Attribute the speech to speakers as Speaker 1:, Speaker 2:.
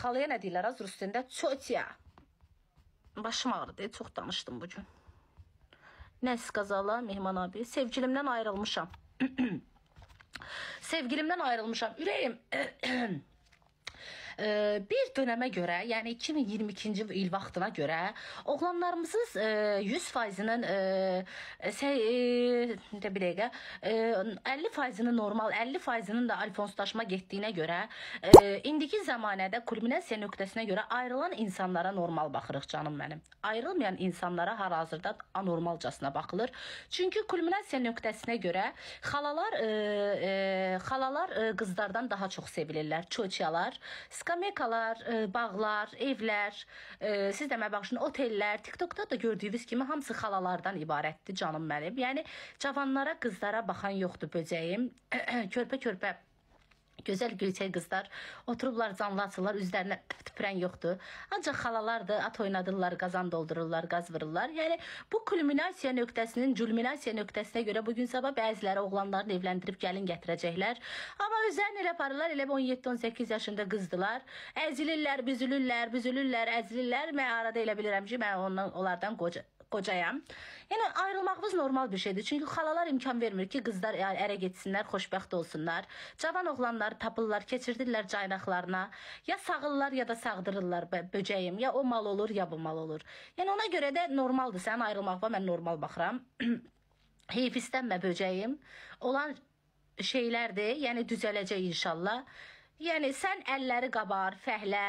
Speaker 1: Xalaya nə deyirlər az rus dilində? Çotiya. Başım ağrıdı, çox danışdım bu gün. Nəs qazala Mehman abi, sevgilimdən ayrılmışam. sevgilimdən ayrılmışam. Ürəyim bir dönəmə görə, yəni 2022-ci il vaxtına görə oğlanlarımızın 100 e, faizinin e, e, də bir dəqiqə 50 faizini normal, 50 faizinin də alfonslaşma getdiyinə görə indiki zamanədə kulminasiya nöqtəsinə görə ayrılan insanlara normal baxırıq canım mənim. Ayrılmayan insanlara hal-hazırda anormalcasına baxılır. Çünki kulminasiya nöqtəsinə görə xalalar xalalar qızlardan daha çox sevilirlər. Çoçyalar, skamekalar, e, bağlar, evlər, e, siz də mənə baxışın otellər, TikTokda da gördüyünüz kimi hamısı xalalardan ibarətdir canım mənim. Yəni cavanlara, qızlara baxan yoxdur böcəyim. körpə-körpə gözəl göyçək qızlar oturublar canlı açırlar, üzlərinə süpürən yoxdur. Ancaq xalalardır, at oynadırlar, qazan doldururlar, qaz vururlar. Yəni bu kulminasiya nöqtəsinin culminasiya nöqtəsinə görə bu gün sabah bəziləri oğlanlarını evləndirib gəlin gətirəcəklər. Amma özlərini elə aparırlar, elə 17-18 yaşında qızdılar. Əzilirlər, büzülürlər, büzülürlər, əzilirlər. Mən arada elə bilirəm ki, mən ondan onlardan qoca qocayam. Yəni ayrılmağımız normal bir şeydir. Çünki xalalar imkan vermir ki, qızlar ərə getsinlər, xoşbəxt olsunlar. Cavan oğlanlar tapırlar, keçirdirlər caynaqlarına. Ya sağırlar ya da sağdırırlar böcəyim. Ya o mal olur, ya bu mal olur. Yəni ona görə də normaldır. Sənin ayrılmağına mən normal baxıram. Heyf istənmə böcəyim. Olan şeylərdir. Yəni düzələcək inşallah. Yəni sən əlləri qabar, fəhlə,